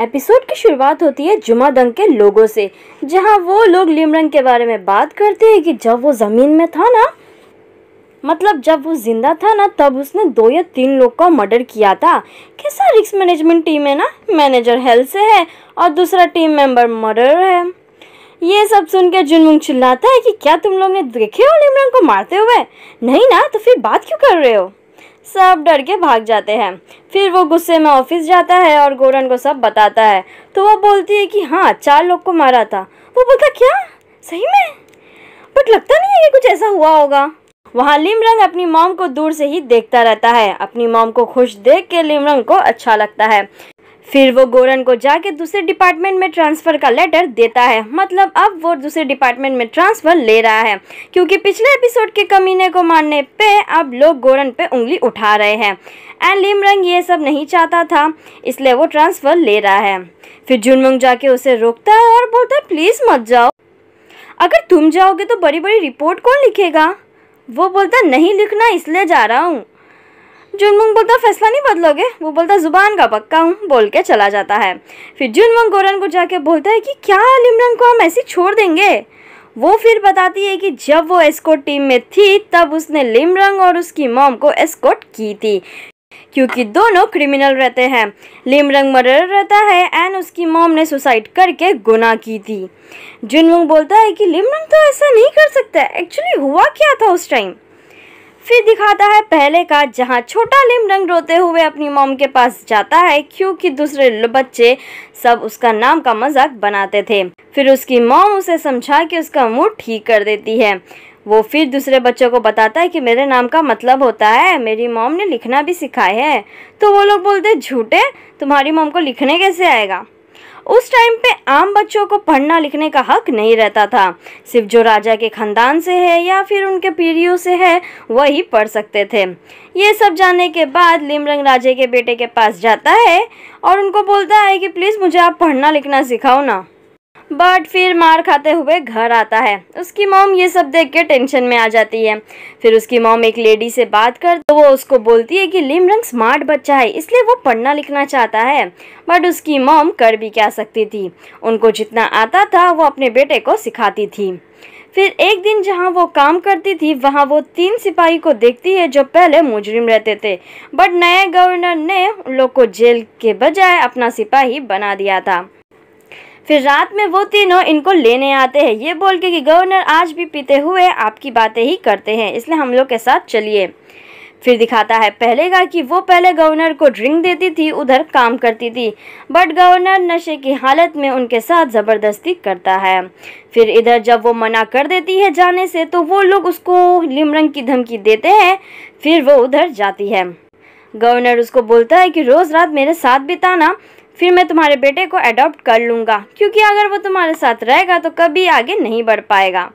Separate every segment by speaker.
Speaker 1: episode की शुरुआत होती है जुमा दंग के लोगों से जहां वो लोग लिमरंग के बारे में बात करते हैं कि जब वो ज़मीन में था ना मतलब जब वो जिंदा था ना तब उसने दो या तीन लोग का मर्डर किया था कैसा रिक्स मैनेजमेंट टीम है ना मैनेजर हेल्थ से है और दूसरा टीम मेंबर मर्डर है ये सब सुन के जुनमुंग चिल्लाता है कि क्या तुम लोग ने देखे हो लिमरंग को मारते हुए नहीं ना तो फिर बात क्यों कर रहे हो सब डर के भाग जाते हैं फिर वो गुस्से में ऑफिस जाता है और गोरन को सब बताता है तो वो बोलती है कि हाँ चार लोग को मारा था वो बोलता क्या सही में बट लगता नहीं है कि कुछ ऐसा हुआ होगा वहाँ लिमरंग अपनी मॉम को दूर से ही देखता रहता है अपनी मॉम को खुश देख के लिमरंग को अच्छा लगता है फिर वो गोरन को जाके दूसरे डिपार्टमेंट में ट्रांसफ़र का लेटर देता है मतलब अब वो दूसरे डिपार्टमेंट में ट्रांसफ़र ले रहा है क्योंकि पिछले एपिसोड के कमीने को मानने पे अब लोग गोरन पे उंगली उठा रहे हैं एंड लिमरंग ये सब नहीं चाहता था इसलिए वो ट्रांसफ़र ले रहा है फिर जुनमुंग जाके उसे रोकता है और बोलता है प्लीज़ मत जाओ अगर तुम जाओगे तो बड़ी बड़ी रिपोर्ट कौन लिखेगा वो बोलता नहीं लिखना इसलिए जा रहा हूँ जुनमुंग बोलता फैसला नहीं बदलोगे वो बोलता ज़ुबान का पक्का हूँ बोल के चला जाता है फिर जुनमुंग गोरन को जाके बोलता है कि क्या लिमरंग को हम ऐसे छोड़ देंगे वो फिर बताती है कि जब वो एस्कोट टीम में थी तब उसने लिमरंग और उसकी मॉम को एस्कोट की थी क्योंकि दोनों क्रिमिनल रहते हैं लिमरंग मर्डर रहता है एंड उसकी मॉम ने सुसाइड करके गुना की थी जुनमुंग बोलता है कि लिमरंग तो ऐसा नहीं कर सकता एक्चुअली हुआ क्या था उस टाइम फिर दिखाता है पहले का जहां छोटा लिम रंग रोते हुए अपनी मोम के पास जाता है क्योंकि दूसरे बच्चे सब उसका नाम का मजाक बनाते थे फिर उसकी मोम उसे समझा कि उसका मुंह ठीक कर देती है वो फिर दूसरे बच्चों को बताता है कि मेरे नाम का मतलब होता है मेरी मोम ने लिखना भी सिखाया है तो वो लोग बोलते झूठे तुम्हारी मोम को लिखने कैसे आएगा उस टाइम पे आम बच्चों को पढ़ना लिखने का हक नहीं रहता था सिर्फ जो राजा के ख़ानदान से है या फिर उनके पीढ़ियों से है वही पढ़ सकते थे ये सब जानने के बाद लिमरंग राजे के बेटे के पास जाता है और उनको बोलता है कि प्लीज़ मुझे आप पढ़ना लिखना सिखाओ ना बट फिर मार खाते हुए घर आता है उसकी मोम ये सब देख के टेंशन में आ जाती है फिर उसकी मोम एक लेडी से बात कर तो वो उसको बोलती है कि लिमरंग स्मार्ट बच्चा है इसलिए वो पढ़ना लिखना चाहता है बट उसकी मोम कर भी क्या सकती थी उनको जितना आता था वो अपने बेटे को सिखाती थी फिर एक दिन जहाँ वो काम करती थी वहाँ वो तीन सिपाही को देखती है जो पहले मुजरिम रहते थे बट नए गवर्नर ने उन लोग को जेल के बजाय अपना सिपाही बना दिया था फिर रात में वो तीनों इनको लेने आते हैं ये बोल के कि गवर्नर आज भी पीते हुए आपकी बातें ही करते हैं इसलिए हम लोग के साथ चलिए फिर दिखाता है पहले का कि वो पहले गवर्नर को ड्रिंक देती थी उधर काम करती थी बट गवर्नर नशे की हालत में उनके साथ ज़बरदस्ती करता है फिर इधर जब वो मना कर देती है जाने से तो वो लोग उसको लिमरंग की धमकी देते हैं फिर वो उधर जाती है गवर्नर उसको बोलता है कि रोज़ रात मेरे साथ बिताना फिर मैं तुम्हारे बेटे को अडॉप्ट कर लूँगा क्योंकि अगर वो तुम्हारे साथ रहेगा तो कभी आगे नहीं बढ़ पाएगा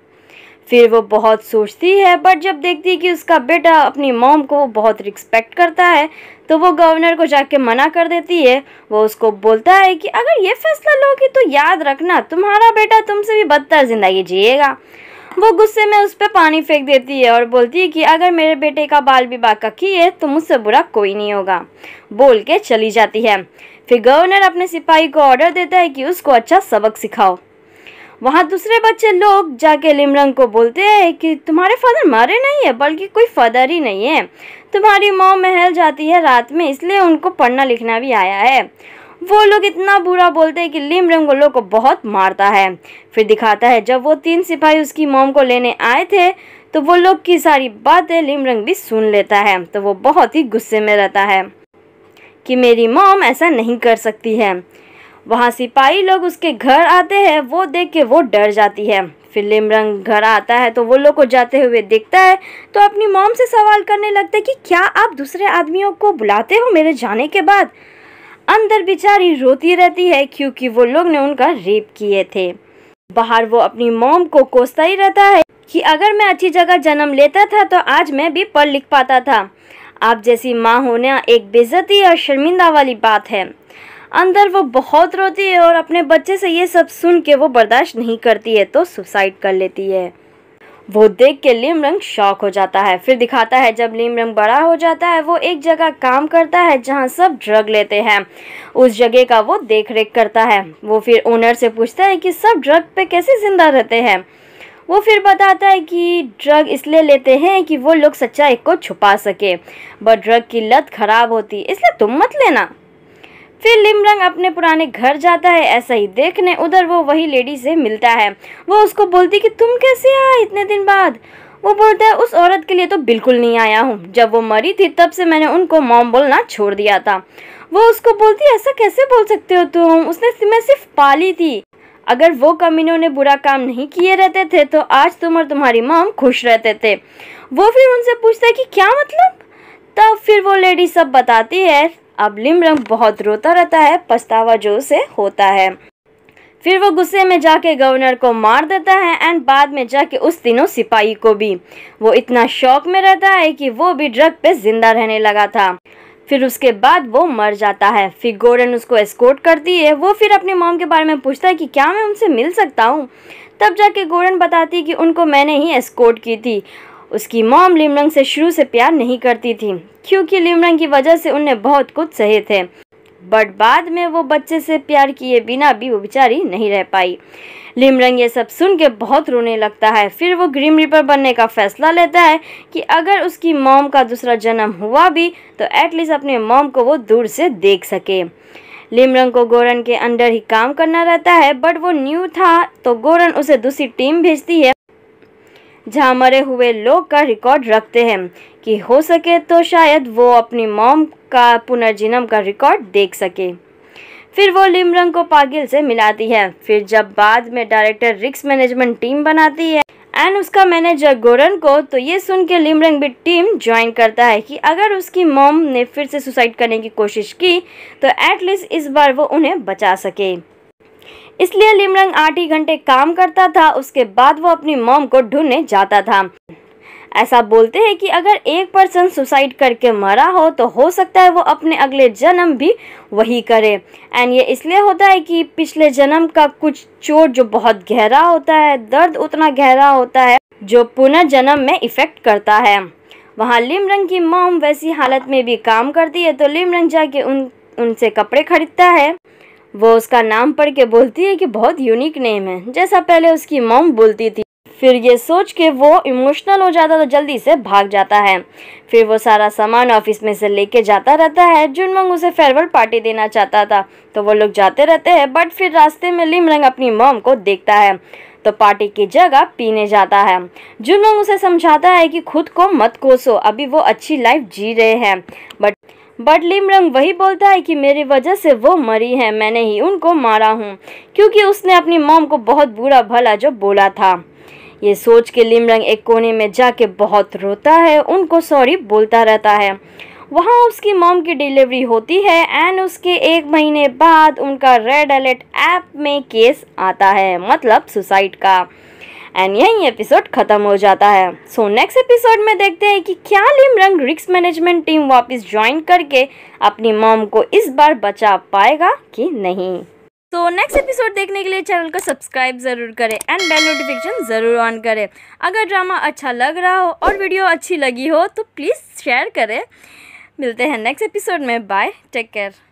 Speaker 1: फिर वो बहुत सोचती है बट जब देखती है कि उसका बेटा अपनी मॉम को बहुत रिस्पेक्ट करता है तो वो गवर्नर को जाके मना कर देती है वो उसको बोलता है कि अगर ये फैसला लोगी तो याद रखना तुम्हारा बेटा तुमसे भी बदतर ज़िंदगी जिएगा वो गुस्से में उस पर पानी फेंक देती है और बोलती है कि अगर मेरे बेटे का बाल विवाह कखी की है तो मुझसे बुरा कोई नहीं होगा बोल के चली जाती है फिर गवर्नर अपने सिपाही को ऑर्डर देता है कि उसको अच्छा सबक सिखाओ वहाँ दूसरे बच्चे लोग जाके लिमरंग को बोलते हैं कि तुम्हारे फादर मारे नहीं है बल्कि कोई फादर ही नहीं है तुम्हारी माँ महल जाती है रात में इसलिए उनको पढ़ना लिखना भी आया है वो लोग इतना बुरा बोलते हैं कि लिम लोग को बहुत मारता है फिर दिखाता है जब वो तीन सिपाही उसकी मोम को लेने आए थे तो वो लोग की सारी बातें रंग भी सुन लेता है तो वो बहुत ही गुस्से में रहता है कि मेरी मॉम ऐसा नहीं कर सकती है वहाँ सिपाही लोग उसके घर आते हैं वो देख के वो डर जाती है फिर लिमरंग घर आता है तो वो लोग को जाते हुए देखता है तो अपनी मॉम से सवाल करने लगता है कि क्या आप दूसरे आदमियों को बुलाते हो मेरे जाने के बाद अंदर बेचारी रोती रहती है क्योंकि वो लोग ने उनका रेप किए थे बाहर वो अपनी मॉम को कोसता ही रहता है कि अगर मैं अच्छी जगह जन्म लेता था तो आज मैं भी पढ़ लिख पाता था आप जैसी माँ होना एक बेज़ती और शर्मिंदा वाली बात है अंदर वो बहुत रोती है और अपने बच्चे से ये सब सुन के वो बर्दाश्त नहीं करती है तो सुसाइड कर लेती है वो देख के लिमरंग शौक हो जाता है फिर दिखाता है जब लिमरंग बड़ा हो जाता है वो एक जगह काम करता है जहाँ सब ड्रग लेते हैं उस जगह का वो देख रेख करता है वो फिर ओनर से पूछता है कि सब ड्रग पे कैसे ज़िंदा रहते हैं वो फिर बताता है कि ड्रग इसलिए लेते हैं कि वो लोग सच्चाई को छुपा सके बट ड्रग की लत खराब होती इसलिए तुम मत लेना फिर लिमरंग अपने पुराने घर जाता है ऐसा ही देखने उधर वो वही लेडी से मिलता है वो उसको बोलती कि तुम कैसे आए इतने दिन बाद वो बोलता है उस औरत के लिए तो बिल्कुल नहीं आया हूँ जब वो मरी थी तब से मैंने उनको मॉम बोलना छोड़ दिया था वो उसको बोलती ऐसा कैसे बोल सकते हो तुम उसने मैं सिर्फ पाली थी अगर वो कमीनों ने बुरा काम नहीं किए रहते थे तो आज तुम और तुम्हारी माम खुश रहते थे वो फिर उनसे पूछता कि क्या मतलब तब फिर वो लेडी सब बताती है अब लिमरंग बहुत रोता रहता है पछतावा जो उसे होता है फिर वो गुस्से में जाके गवर्नर को मार देता है एंड बाद में जाके उस तीनों सिपाही को भी वो इतना शौक में रहता है कि वो भी ड्रग पे जिंदा रहने लगा था फिर उसके बाद वो मर जाता है फिर गोरन उसको एस्कोर्ट करती है वो फिर अपने मॉम के बारे में पूछता है कि क्या मैं उनसे मिल सकता हूँ तब जाके गोरन बताती है कि उनको मैंने ही एस्कोर्ट की थी उसकी मॉम लिमरंग से शुरू से प्यार नहीं करती थी क्योंकि लिमरंग की वजह से उन्हें बहुत कुछ सहे थे बट बाद में वो बच्चे से प्यार किए बिना भी वो बेचारी नहीं रह पाई लिमरंग ये सब सुन के बहुत रोने लगता है फिर वो ग्रीम रिपर बनने का फैसला लेता है कि अगर उसकी मॉम का दूसरा जन्म हुआ भी तो एटलीस्ट अपने मॉम को वो दूर से देख सके लिमरंग को गोरन के अंडर ही काम करना रहता है बट वो न्यू था तो गोरन उसे दूसरी टीम भेजती है मरे हुए लोग का रिकॉर्ड रखते हैं कि हो सके तो शायद वो अपनी मॉम का पुनर्जन्म का रिकॉर्ड देख सके फिर वो लिमरंग को पागिल से मिलाती है फिर जब बाद में डायरेक्टर रिक्स मैनेजमेंट टीम बनाती है एंड उसका मैनेजर गोरन को तो ये सुन के लिमरंग भी टीम ज्वाइन करता है कि अगर उसकी मॉम ने फिर से सुसाइड करने की कोशिश की तो एटलीस्ट इस बार वो उन्हें बचा सके इसलिए लिमरंग आठ ही घंटे काम करता था उसके बाद वो अपनी मॉम को ढूंढने जाता था ऐसा बोलते हैं कि अगर एक पर्सन सुसाइड करके मरा हो तो हो सकता है वो अपने अगले जन्म भी वही करे एंड ये इसलिए होता है कि पिछले जन्म का कुछ चोट जो बहुत गहरा होता है दर्द उतना गहरा होता है जो पुनर्जन्म में इफ़ेक्ट करता है वहाँ लिमरंग की मोम वैसी हालत में भी काम करती है तो लिमरंग जाके उन उनसे कपड़े खरीदता है वो उसका नाम पढ़ के बोलती है कि बहुत यूनिक नेम है जैसा पहले उसकी मॉम बोलती थी फिर ये सोच के वो इमोशनल हो जाता तो जल्दी से भाग जाता है फिर वो सारा सामान ऑफिस में से लेके जाता रहता है जुनमंग उसे फेयरवेल पार्टी देना चाहता था तो वो लोग जाते रहते हैं बट फिर रास्ते में लिमरंग अपनी मॉम को देखता है तो पार्टी की जगह पीने जाता है जुनमंग उसे समझाता है कि खुद को मत कोसो अभी वो अच्छी लाइफ जी रहे हैं बट बट लिमरंग वही बोलता है कि मेरी वजह से वो मरी है मैंने ही उनको मारा हूँ क्योंकि उसने अपनी मोम को बहुत बुरा भला जो बोला था ये सोच के लिमरंग एक कोने में जाके बहुत रोता है उनको सॉरी बोलता रहता है वहाँ उसकी मॉम की डिलीवरी होती है एंड उसके एक महीने बाद उनका रेड अलर्ट ऐप में केस आता है मतलब सुसाइड का एंड यही एपिसोड ख़त्म हो जाता है सो नेक्स्ट एपिसोड में देखते हैं कि क्या रंग रिक्स मैनेजमेंट टीम वापस ज्वाइन करके अपनी मॉम को इस बार बचा पाएगा कि नहीं तो नेक्स्ट एपिसोड देखने के लिए चैनल को सब्सक्राइब ज़रूर करें एंड बेल नोटिफिकेशन ज़रूर ऑन करें अगर ड्रामा अच्छा लग रहा हो और वीडियो अच्छी लगी हो तो प्लीज़ शेयर करें मिलते हैं नेक्स्ट एपिसोड में बाय टेक केयर